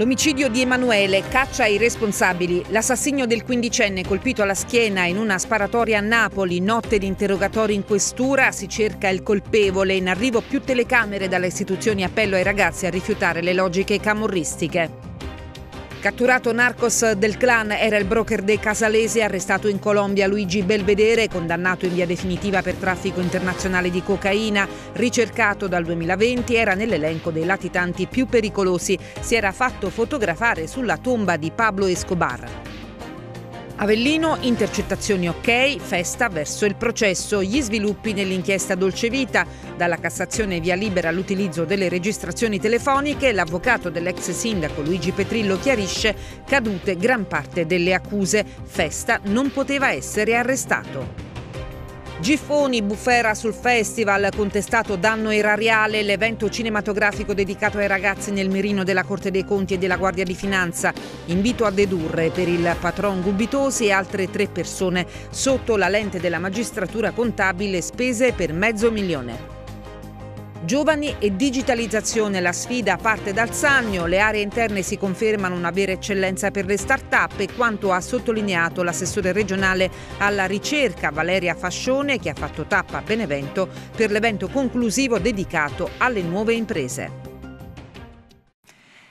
L'omicidio di Emanuele caccia i responsabili. L'assassinio del quindicenne colpito alla schiena in una sparatoria a Napoli, notte di interrogatorio in questura, si cerca il colpevole. In arrivo più telecamere dalle istituzioni appello ai ragazzi a rifiutare le logiche camorristiche. Catturato Narcos del clan era il broker dei Casalesi, arrestato in Colombia Luigi Belvedere, condannato in via definitiva per traffico internazionale di cocaina, ricercato dal 2020, era nell'elenco dei latitanti più pericolosi, si era fatto fotografare sulla tomba di Pablo Escobar. Avellino, intercettazioni ok, festa verso il processo, gli sviluppi nell'inchiesta Dolce Vita, dalla Cassazione via libera all'utilizzo delle registrazioni telefoniche, l'avvocato dell'ex sindaco Luigi Petrillo chiarisce cadute gran parte delle accuse, festa non poteva essere arrestato. Giffoni bufera sul festival, contestato danno erariale, l'evento cinematografico dedicato ai ragazzi nel mirino della Corte dei Conti e della Guardia di Finanza. Invito a dedurre per il patron Gubitosi e altre tre persone sotto la lente della magistratura contabile spese per mezzo milione. Giovani e digitalizzazione, la sfida parte dal Sannio, le aree interne si confermano una vera eccellenza per le start-up e quanto ha sottolineato l'assessore regionale alla ricerca Valeria Fascione che ha fatto tappa a Benevento per l'evento conclusivo dedicato alle nuove imprese.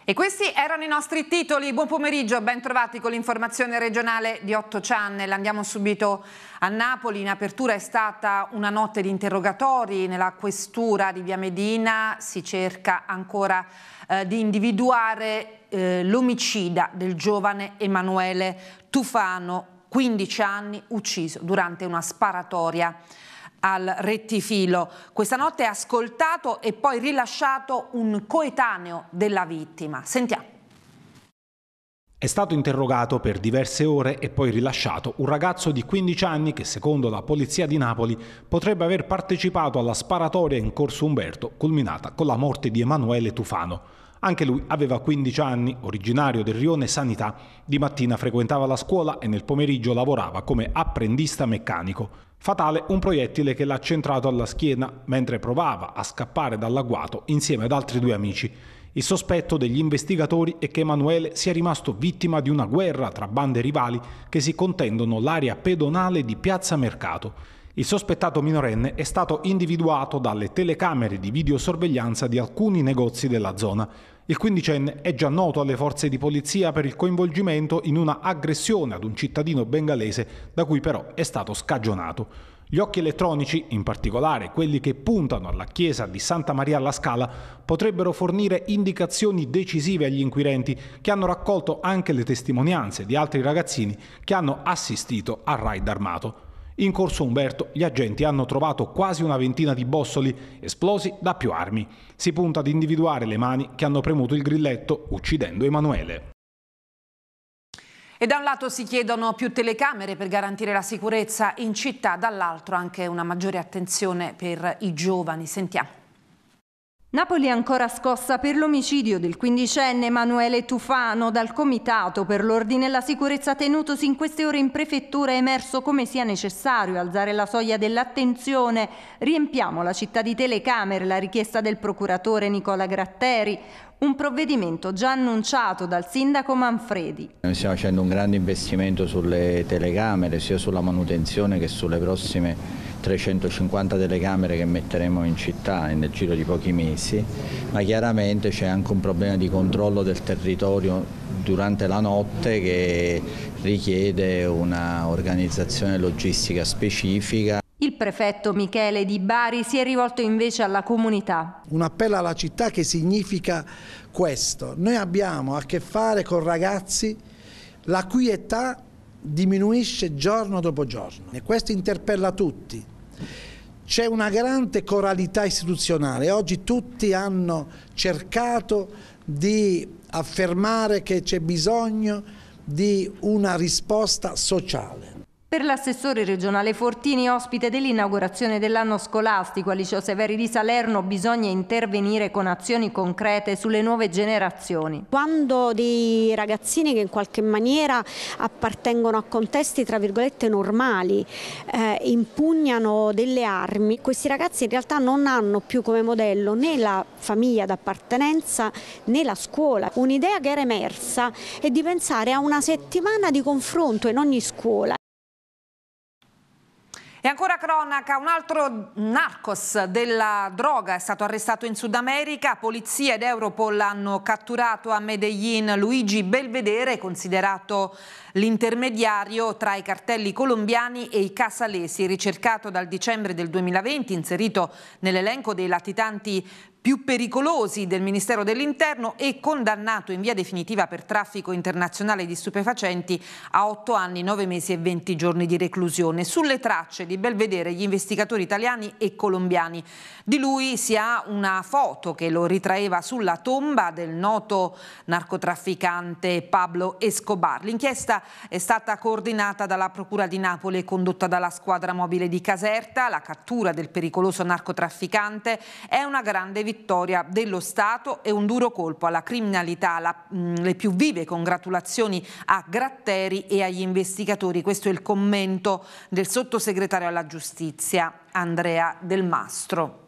E questi erano i nostri titoli. Buon pomeriggio, ben trovati con l'informazione regionale di 8 Channel. Andiamo subito a Napoli. In apertura è stata una notte di interrogatori nella questura di Via Medina. Si cerca ancora eh, di individuare eh, l'omicida del giovane Emanuele Tufano, 15 anni, ucciso durante una sparatoria al rettifilo. Questa notte è ascoltato e poi rilasciato un coetaneo della vittima. Sentiamo. È stato interrogato per diverse ore e poi rilasciato un ragazzo di 15 anni che, secondo la polizia di Napoli, potrebbe aver partecipato alla sparatoria in corso Umberto, culminata con la morte di Emanuele Tufano. Anche lui aveva 15 anni, originario del rione Sanità. Di mattina frequentava la scuola e nel pomeriggio lavorava come apprendista meccanico. Fatale un proiettile che l'ha centrato alla schiena mentre provava a scappare dall'agguato insieme ad altri due amici. Il sospetto degli investigatori è che Emanuele sia rimasto vittima di una guerra tra bande rivali che si contendono l'area pedonale di Piazza Mercato. Il sospettato minorenne è stato individuato dalle telecamere di videosorveglianza di alcuni negozi della zona. Il quindicenne è già noto alle forze di polizia per il coinvolgimento in una aggressione ad un cittadino bengalese da cui però è stato scagionato. Gli occhi elettronici, in particolare quelli che puntano alla chiesa di Santa Maria alla Scala, potrebbero fornire indicazioni decisive agli inquirenti che hanno raccolto anche le testimonianze di altri ragazzini che hanno assistito al raid armato. In corso Umberto gli agenti hanno trovato quasi una ventina di bossoli esplosi da più armi. Si punta ad individuare le mani che hanno premuto il grilletto uccidendo Emanuele. E da un lato si chiedono più telecamere per garantire la sicurezza in città, dall'altro anche una maggiore attenzione per i giovani. Sentiamo. Napoli è ancora scossa per l'omicidio del quindicenne Emanuele Tufano dal Comitato per l'Ordine e la Sicurezza tenutosi in queste ore in prefettura è emerso come sia necessario alzare la soglia dell'attenzione. Riempiamo la città di telecamere, la richiesta del procuratore Nicola Gratteri, un provvedimento già annunciato dal sindaco Manfredi. Noi stiamo facendo un grande investimento sulle telecamere, sia sulla manutenzione che sulle prossime 350 telecamere che metteremo in città nel giro di pochi mesi, ma chiaramente c'è anche un problema di controllo del territorio durante la notte che richiede un'organizzazione logistica specifica. Il prefetto Michele Di Bari si è rivolto invece alla comunità. Un appello alla città che significa questo. Noi abbiamo a che fare con ragazzi la cui età diminuisce giorno dopo giorno e questo interpella tutti. C'è una grande coralità istituzionale, oggi tutti hanno cercato di affermare che c'è bisogno di una risposta sociale per l'assessore regionale Fortini, ospite dell'inaugurazione dell'anno scolastico al Liceo Severi di Salerno, bisogna intervenire con azioni concrete sulle nuove generazioni. Quando dei ragazzini che in qualche maniera appartengono a contesti tra virgolette normali eh, impugnano delle armi, questi ragazzi in realtà non hanno più come modello né la famiglia d'appartenenza né la scuola. Un'idea che era emersa è di pensare a una settimana di confronto in ogni scuola e ancora cronaca, un altro narcos della droga è stato arrestato in Sud America, polizia ed Europol hanno catturato a Medellin Luigi Belvedere, considerato l'intermediario tra i cartelli colombiani e i casalesi, ricercato dal dicembre del 2020, inserito nell'elenco dei latitanti più pericolosi del Ministero dell'Interno e condannato in via definitiva per traffico internazionale di stupefacenti a 8 anni, 9 mesi e 20 giorni di reclusione. Sulle tracce di Belvedere gli investigatori italiani e colombiani. Di lui si ha una foto che lo ritraeva sulla tomba del noto narcotrafficante Pablo Escobar. L'inchiesta è stata coordinata dalla Procura di Napoli e condotta dalla squadra mobile di Caserta. La cattura del pericoloso narcotrafficante è una grande vittoria dello Stato e un duro colpo alla criminalità. La, mh, mm, le più vive congratulazioni a Gratteri e agli investigatori. Questo è il commento del sottosegretario alla giustizia Andrea Del Mastro.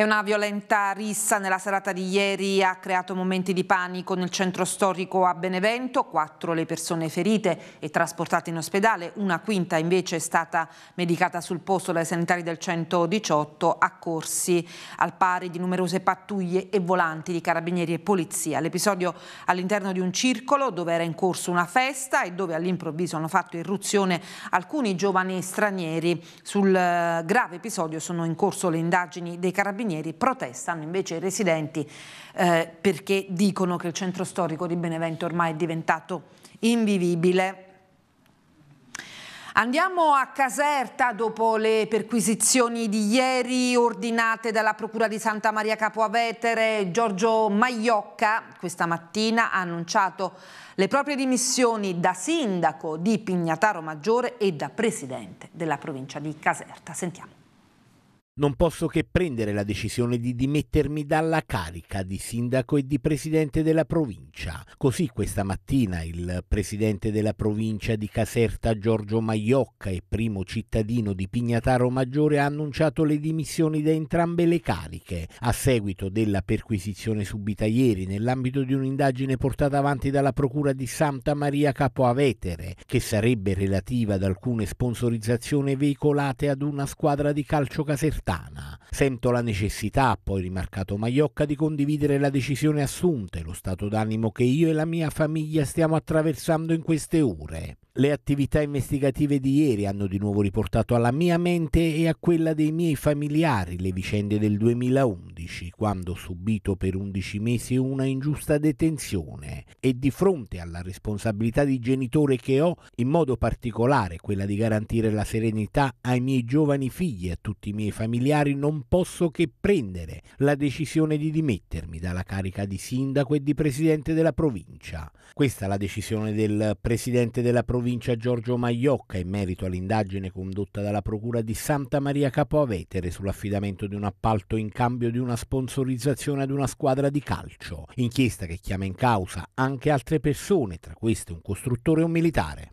E una violenta rissa nella serata di ieri ha creato momenti di panico nel centro storico a Benevento, quattro le persone ferite e trasportate in ospedale, una quinta invece è stata medicata sul posto dai sanitari del 118 accorsi al pari di numerose pattuglie e volanti di carabinieri e polizia. L'episodio all'interno di un circolo dove era in corso una festa e dove all'improvviso hanno fatto irruzione alcuni giovani stranieri. Sul eh, grave episodio sono in corso le indagini dei carabinieri stranieri, protestano invece i residenti eh, perché dicono che il centro storico di Benevento ormai è diventato invivibile. Andiamo a Caserta dopo le perquisizioni di ieri ordinate dalla Procura di Santa Maria Capoavetere. Giorgio Maiocca questa mattina ha annunciato le proprie dimissioni da sindaco di Pignataro Maggiore e da presidente della provincia di Caserta. Sentiamo non posso che prendere la decisione di dimettermi dalla carica di sindaco e di presidente della provincia. Così questa mattina il presidente della provincia di Caserta Giorgio Maiocca e primo cittadino di Pignataro Maggiore ha annunciato le dimissioni da entrambe le cariche a seguito della perquisizione subita ieri nell'ambito di un'indagine portata avanti dalla procura di Santa Maria Capoavetere che sarebbe relativa ad alcune sponsorizzazioni veicolate ad una squadra di calcio casertana lontana. Sento la necessità, ha poi rimarcato Maiocca, di condividere la decisione assunta e lo stato d'animo che io e la mia famiglia stiamo attraversando in queste ore. Le attività investigative di ieri hanno di nuovo riportato alla mia mente e a quella dei miei familiari le vicende del 2011, quando ho subito per 11 mesi una ingiusta detenzione e di fronte alla responsabilità di genitore che ho, in modo particolare quella di garantire la serenità ai miei giovani figli e a tutti i miei familiari, non posso che prendere la decisione di dimettermi dalla carica di sindaco e di presidente della provincia. Questa è la decisione del presidente della provincia provincia Giorgio Maiocca in merito all'indagine condotta dalla Procura di Santa Maria Capoavetere sull'affidamento di un appalto in cambio di una sponsorizzazione ad una squadra di calcio. Inchiesta che chiama in causa anche altre persone, tra queste un costruttore e un militare.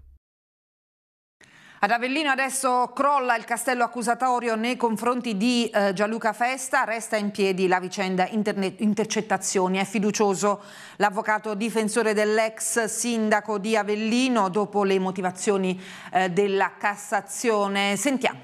Ad Avellino adesso crolla il castello accusatorio nei confronti di eh, Gianluca Festa, resta in piedi la vicenda internet, intercettazioni. È fiducioso l'avvocato difensore dell'ex sindaco di Avellino dopo le motivazioni eh, della Cassazione. Sentiamo.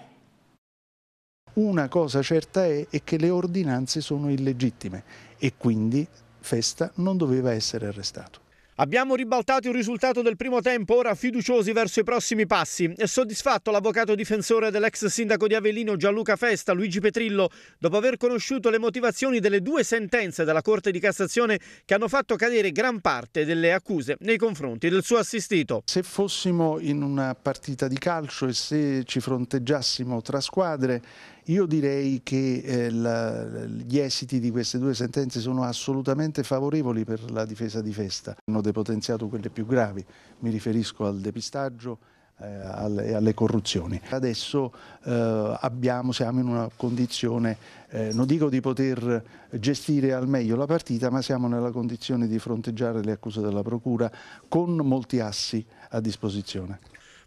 Una cosa certa è, è che le ordinanze sono illegittime e quindi Festa non doveva essere arrestato. Abbiamo ribaltato il risultato del primo tempo, ora fiduciosi verso i prossimi passi. È soddisfatto l'avvocato difensore dell'ex sindaco di Avellino Gianluca Festa, Luigi Petrillo, dopo aver conosciuto le motivazioni delle due sentenze della Corte di Cassazione che hanno fatto cadere gran parte delle accuse nei confronti del suo assistito. Se fossimo in una partita di calcio e se ci fronteggiassimo tra squadre, io direi che eh, la, gli esiti di queste due sentenze sono assolutamente favorevoli per la difesa di festa. Hanno depotenziato quelle più gravi, mi riferisco al depistaggio e eh, alle, alle, corruzioni. Adesso eh, abbiamo, siamo in una condizione, eh, non dico di poter gestire al meglio la partita, ma siamo nella condizione di fronteggiare le accuse della Procura con molti assi a disposizione.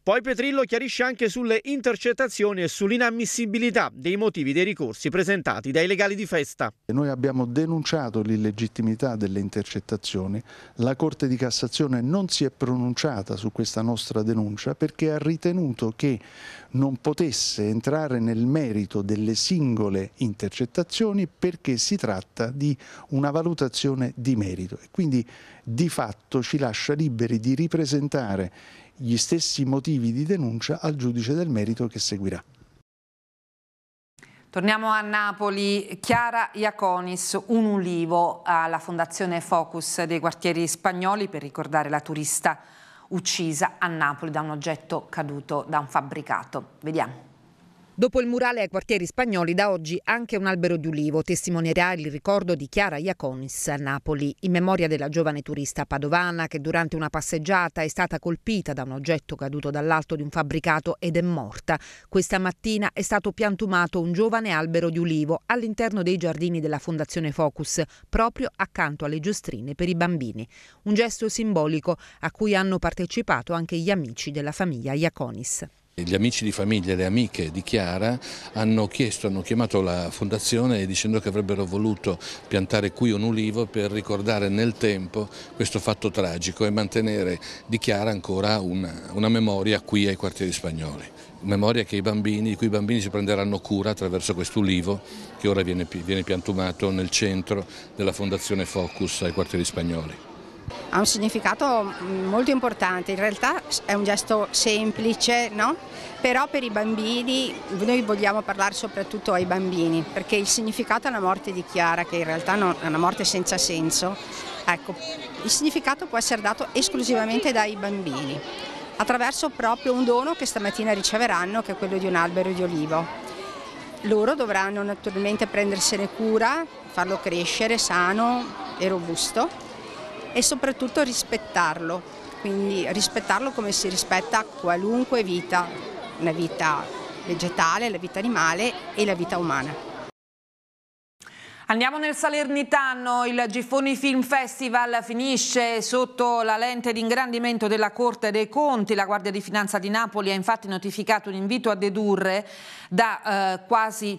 Poi Petrillo chiarisce anche sulle intercettazioni e sull'inammissibilità dei motivi dei ricorsi presentati dai legali di festa. Noi abbiamo denunciato l'illegittimità delle intercettazioni, la Corte di Cassazione non si è pronunciata su questa nostra denuncia perché ha ritenuto che non potesse entrare nel merito delle singole intercettazioni perché si tratta di una valutazione di merito e quindi di fatto ci lascia liberi di ripresentare gli stessi motivi di denuncia al giudice del merito che seguirà. Torniamo a Napoli, Chiara Iaconis, un ulivo alla Fondazione Focus dei quartieri spagnoli per ricordare la turista uccisa a Napoli da un oggetto caduto da un fabbricato. Vediamo. Dopo il murale ai quartieri spagnoli, da oggi anche un albero di ulivo testimonierà il ricordo di Chiara Iaconis a Napoli, in memoria della giovane turista padovana che durante una passeggiata è stata colpita da un oggetto caduto dall'alto di un fabbricato ed è morta. Questa mattina è stato piantumato un giovane albero di ulivo all'interno dei giardini della Fondazione Focus, proprio accanto alle giostrine per i bambini. Un gesto simbolico a cui hanno partecipato anche gli amici della famiglia Iaconis. Gli amici di famiglia e le amiche di Chiara hanno chiesto, hanno chiamato la fondazione dicendo che avrebbero voluto piantare qui un ulivo per ricordare nel tempo questo fatto tragico e mantenere di Chiara ancora una, una memoria qui ai quartieri spagnoli. Memoria bambini, di cui i bambini si prenderanno cura attraverso questo ulivo che ora viene, viene piantumato nel centro della fondazione Focus ai quartieri spagnoli. Ha un significato mm, molto importante, in realtà è un gesto semplice, no? però per i bambini, noi vogliamo parlare soprattutto ai bambini, perché il significato è la morte di Chiara, che in realtà non, è una morte senza senso, ecco, il significato può essere dato esclusivamente dai bambini, attraverso proprio un dono che stamattina riceveranno, che è quello di un albero di olivo. Loro dovranno naturalmente prendersene cura, farlo crescere sano e robusto e soprattutto rispettarlo, quindi rispettarlo come si rispetta qualunque vita, la vita vegetale, la vita animale e la vita umana. Andiamo nel Salernitano, il Gifoni Film Festival finisce sotto la lente di ingrandimento della Corte dei Conti. La Guardia di Finanza di Napoli ha infatti notificato un invito a dedurre da eh, quasi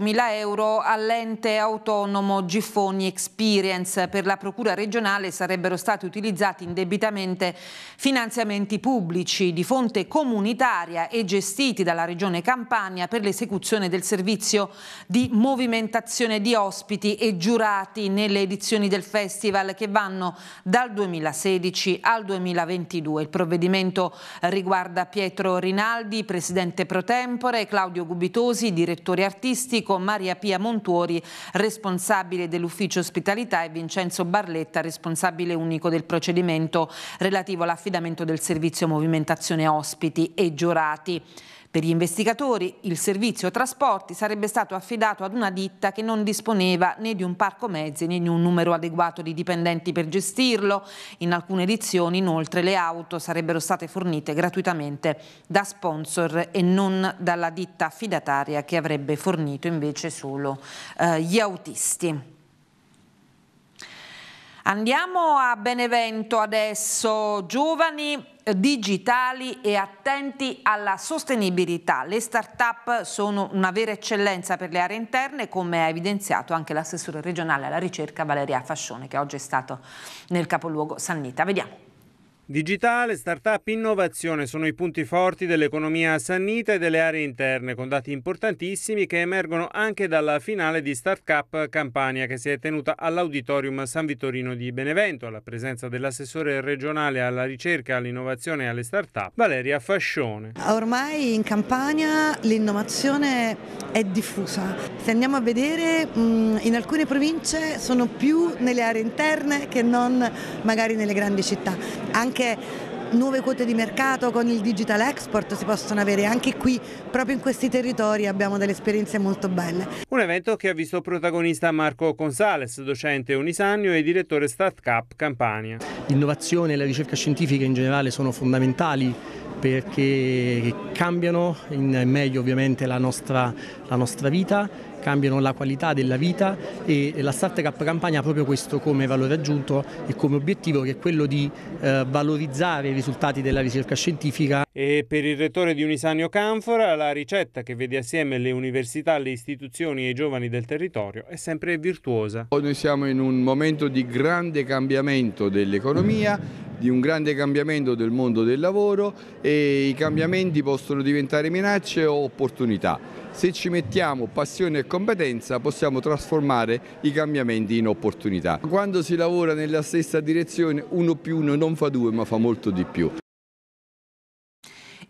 mila euro all'ente autonomo Gifoni Experience. Per la Procura regionale sarebbero stati utilizzati indebitamente finanziamenti pubblici di fonte comunitaria e gestiti dalla Regione Campania per l'esecuzione del servizio di movimentazione di ospiti e giurati nelle edizioni del festival che vanno dal 2016 al 2022. Il provvedimento riguarda Pietro Rinaldi, presidente pro tempore, Claudio Gubitosi, direttore artistico, Maria Pia Montuori, responsabile dell'ufficio ospitalità e Vincenzo Barletta, responsabile unico del procedimento relativo all'affidamento del servizio movimentazione ospiti e giurati. Per gli investigatori il servizio trasporti sarebbe stato affidato ad una ditta che non disponeva né di un parco mezzi né di un numero adeguato di dipendenti per gestirlo. In alcune edizioni inoltre le auto sarebbero state fornite gratuitamente da sponsor e non dalla ditta affidataria che avrebbe fornito invece solo eh, gli autisti. Andiamo a Benevento adesso, giovani digitali e attenti alla sostenibilità. Le start-up sono una vera eccellenza per le aree interne, come ha evidenziato anche l'assessore regionale alla ricerca Valeria Fascione, che oggi è stato nel capoluogo Sannita. Vediamo. Digitale, startup, up innovazione sono i punti forti dell'economia sannita e delle aree interne, con dati importantissimi che emergono anche dalla finale di Startup Campania che si è tenuta all'Auditorium San Vittorino di Benevento, alla presenza dell'assessore regionale alla ricerca, all'innovazione e alle startup, Valeria Fascione. Ormai in Campania l'innovazione è diffusa. Se andiamo a vedere, mm, in alcune province sono più nelle aree interne che non magari nelle grandi città. Anche anche nuove quote di mercato con il digital export si possono avere anche qui, proprio in questi territori abbiamo delle esperienze molto belle. Un evento che ha visto protagonista Marco Gonzales, docente Unisagno e direttore StatCap Campania. L'innovazione e la ricerca scientifica in generale sono fondamentali perché cambiano in meglio ovviamente la nostra, la nostra vita cambiano la qualità della vita e la Startup Campania ha proprio questo come valore aggiunto e come obiettivo che è quello di eh, valorizzare i risultati della ricerca scientifica. E per il rettore di Unisanio Canfora la ricetta che vede assieme le università, le istituzioni e i giovani del territorio è sempre virtuosa. Noi siamo in un momento di grande cambiamento dell'economia di un grande cambiamento del mondo del lavoro e i cambiamenti possono diventare minacce o opportunità. Se ci mettiamo passione e competenza possiamo trasformare i cambiamenti in opportunità. Quando si lavora nella stessa direzione uno più uno non fa due ma fa molto di più.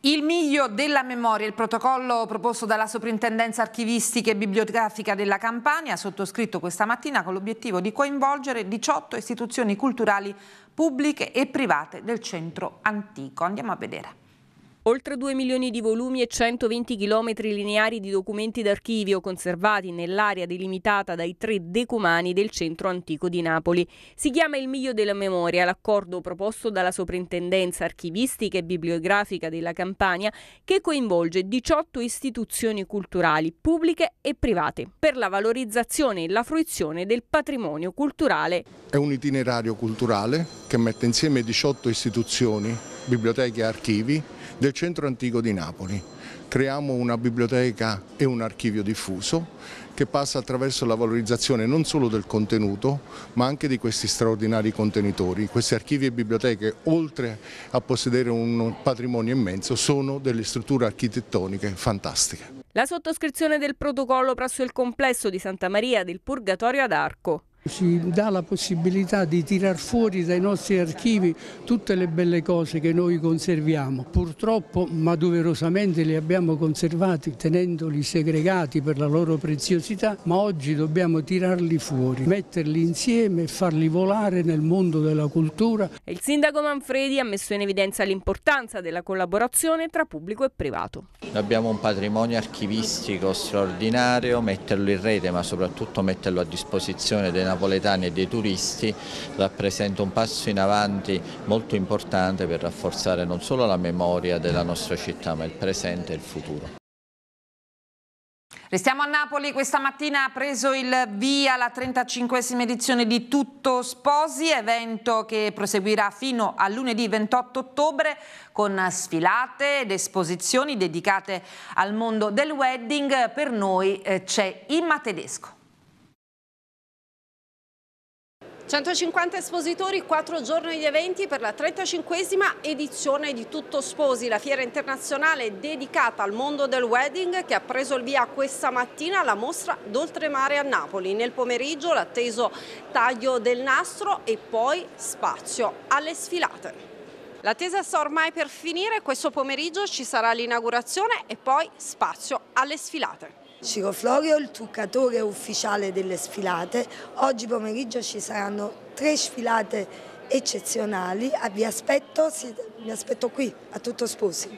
Il miglio della memoria, il protocollo proposto dalla Soprintendenza Archivistica e Bibliografica della Campania, sottoscritto questa mattina con l'obiettivo di coinvolgere 18 istituzioni culturali pubbliche e private del centro antico. Andiamo a vedere. Oltre 2 milioni di volumi e 120 chilometri lineari di documenti d'archivio conservati nell'area delimitata dai tre decumani del centro antico di Napoli. Si chiama il Miglio della Memoria, l'accordo proposto dalla Soprintendenza Archivistica e Bibliografica della Campania che coinvolge 18 istituzioni culturali pubbliche e private per la valorizzazione e la fruizione del patrimonio culturale. È un itinerario culturale che mette insieme 18 istituzioni, biblioteche e archivi del centro antico di Napoli. Creiamo una biblioteca e un archivio diffuso che passa attraverso la valorizzazione non solo del contenuto ma anche di questi straordinari contenitori. Questi archivi e biblioteche oltre a possedere un patrimonio immenso sono delle strutture architettoniche fantastiche. La sottoscrizione del protocollo presso il complesso di Santa Maria del Purgatorio ad Arco. Si dà la possibilità di tirar fuori dai nostri archivi tutte le belle cose che noi conserviamo. Purtroppo, ma doverosamente, li abbiamo conservati tenendoli segregati per la loro preziosità, ma oggi dobbiamo tirarli fuori, metterli insieme e farli volare nel mondo della cultura. Il sindaco Manfredi ha messo in evidenza l'importanza della collaborazione tra pubblico e privato. Abbiamo un patrimonio archivistico straordinario, metterlo in rete ma soprattutto metterlo a disposizione dei nostri napoletani e dei turisti rappresenta un passo in avanti molto importante per rafforzare non solo la memoria della nostra città ma il presente e il futuro. Restiamo a Napoli, questa mattina ha preso il via la 35esima edizione di Tutto Sposi, evento che proseguirà fino a lunedì 28 ottobre con sfilate ed esposizioni dedicate al mondo del wedding. Per noi eh, c'è Imma Tedesco. 150 espositori, 4 giorni di eventi per la 35esima edizione di Tutto Sposi, la fiera internazionale dedicata al mondo del wedding che ha preso il via questa mattina alla mostra d'oltremare a Napoli. Nel pomeriggio l'atteso taglio del nastro e poi spazio alle sfilate. L'attesa sta ormai per finire, questo pomeriggio ci sarà l'inaugurazione e poi spazio alle sfilate. Ciro Florio, il truccatore ufficiale delle sfilate. Oggi pomeriggio ci saranno tre sfilate eccezionali, ah, vi aspetto, vi aspetto qui a tutto sposi.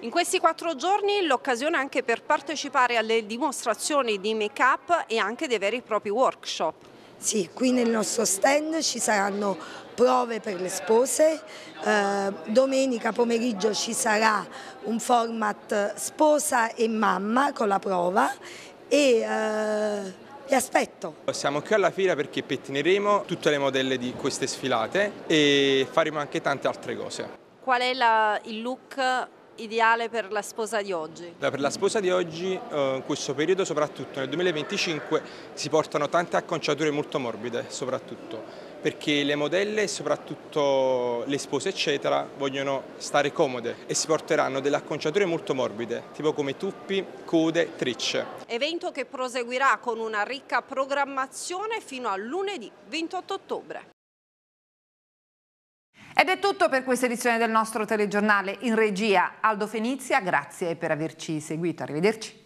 In questi quattro giorni l'occasione anche per partecipare alle dimostrazioni di make-up e anche dei veri e propri workshop. Sì, qui nel nostro stand ci saranno prove per le spose, eh, domenica pomeriggio ci sarà un format sposa e mamma con la prova e eh, vi aspetto. Siamo qui alla fila perché pettineremo tutte le modelle di queste sfilate e faremo anche tante altre cose. Qual è la, il look ideale per la sposa di oggi? Per la sposa di oggi, eh, in questo periodo soprattutto nel 2025, si portano tante acconciature molto morbide soprattutto, perché le modelle e soprattutto le spose eccetera vogliono stare comode e si porteranno delle acconciature molto morbide, tipo come tuppi, code, trecce. Evento che proseguirà con una ricca programmazione fino a lunedì 28 ottobre. Ed è tutto per questa edizione del nostro telegiornale in regia. Aldo Fenizia, grazie per averci seguito. Arrivederci.